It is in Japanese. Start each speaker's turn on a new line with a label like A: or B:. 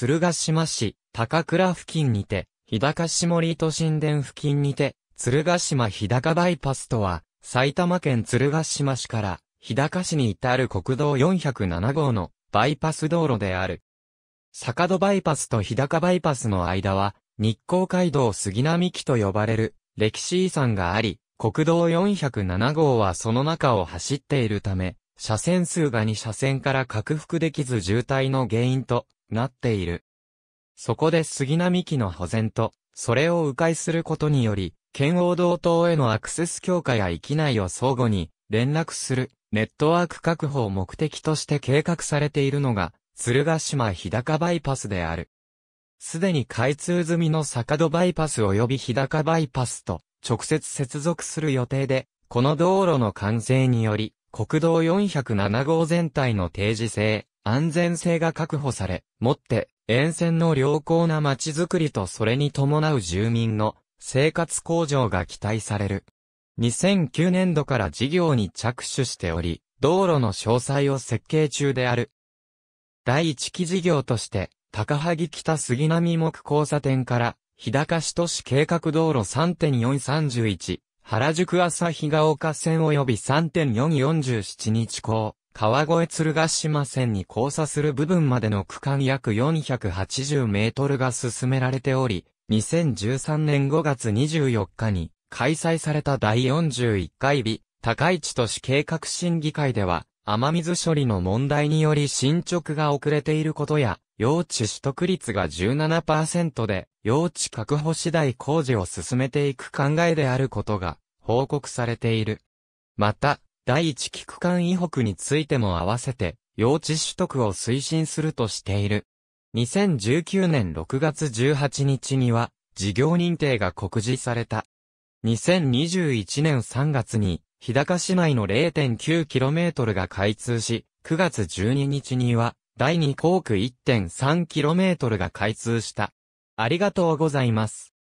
A: 鶴ヶ島市、高倉付近にて、日高下森都心田付近にて、鶴ヶ島日高バイパスとは、埼玉県鶴ヶ島市から、日高市に至る国道407号のバイパス道路である。坂戸バイパスと日高バイパスの間は、日光街道杉並木と呼ばれる歴史遺産があり、国道407号はその中を走っているため、車線数が2車線から拡幅できず渋滞の原因となっている。そこで杉並木の保全と、それを迂回することにより、圏央道等へのアクセス強化や域内を相互に連絡するネットワーク確保を目的として計画されているのが、鶴ヶ島日高バイパスである。すでに開通済みの坂戸バイパス及び日高バイパスと直接接続する予定で、この道路の完成により、国道407号全体の定時制、安全性が確保され、もって沿線の良好な街づくりとそれに伴う住民の生活向上が期待される。2009年度から事業に着手しており、道路の詳細を設計中である。第一期事業として、高萩北杉並木交差点から、日高市都市計画道路3.431、原宿朝日が丘線及び3.447日港、川越鶴ヶ島線に交差する部分までの区間約480メートルが進められており、2013年5月24日に開催された第41回日、高市都市計画審議会では、雨水処理の問題により進捗が遅れていることや、用地取得率が17%で、用地確保次第工事を進めていく考えであることが報告されている。また、第一期区間以北についても合わせて、用地取得を推進するとしている。2019年6月18日には、事業認定が告示された。2021年3月に、日高市内の 0.9km が開通し、9月12日には、第2校区 1.3km が開通した。ありがとうございます。